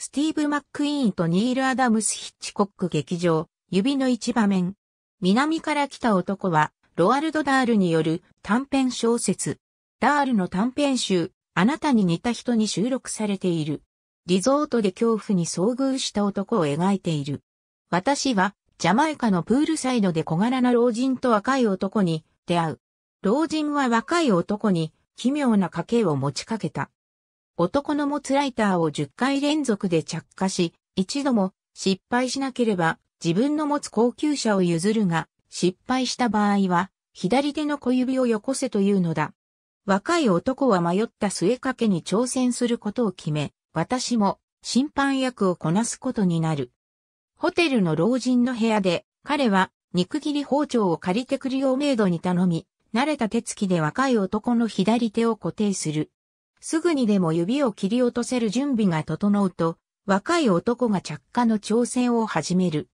スティーブ・マックイーンとニール・アダムス・ヒッチコック劇場、指の一場面。南から来た男は、ロアルド・ダールによる短編小説。ダールの短編集、あなたに似た人に収録されている。リゾートで恐怖に遭遇した男を描いている。私は、ジャマイカのプールサイドで小柄な老人と若い男に出会う。老人は若い男に奇妙な賭けを持ちかけた。男の持つライターを10回連続で着火し、一度も失敗しなければ自分の持つ高級車を譲るが、失敗した場合は、左手の小指をよこせというのだ。若い男は迷った末掛けに挑戦することを決め、私も審判役をこなすことになる。ホテルの老人の部屋で、彼は肉切り包丁を借りてくるようメイドに頼み、慣れた手つきで若い男の左手を固定する。すぐにでも指を切り落とせる準備が整うと、若い男が着火の挑戦を始める。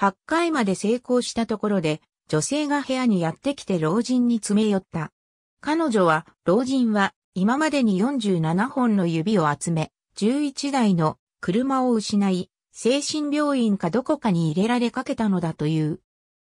8回まで成功したところで、女性が部屋にやってきて老人に詰め寄った。彼女は、老人は、今までに47本の指を集め、11台の車を失い、精神病院かどこかに入れられかけたのだという。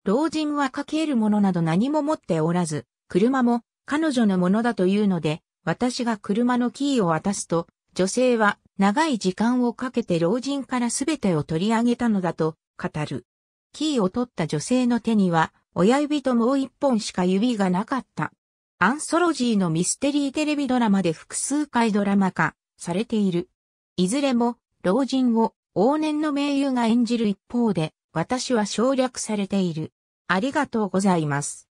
老人はかけるものなど何も持っておらず、車も彼女のものだというので、私が車のキーを渡すと、女性は長い時間をかけて老人からすべてを取り上げたのだと語る。キーを取った女性の手には親指ともう一本しか指がなかった。アンソロジーのミステリーテレビドラマで複数回ドラマ化されている。いずれも老人を往年の名優が演じる一方で私は省略されている。ありがとうございます。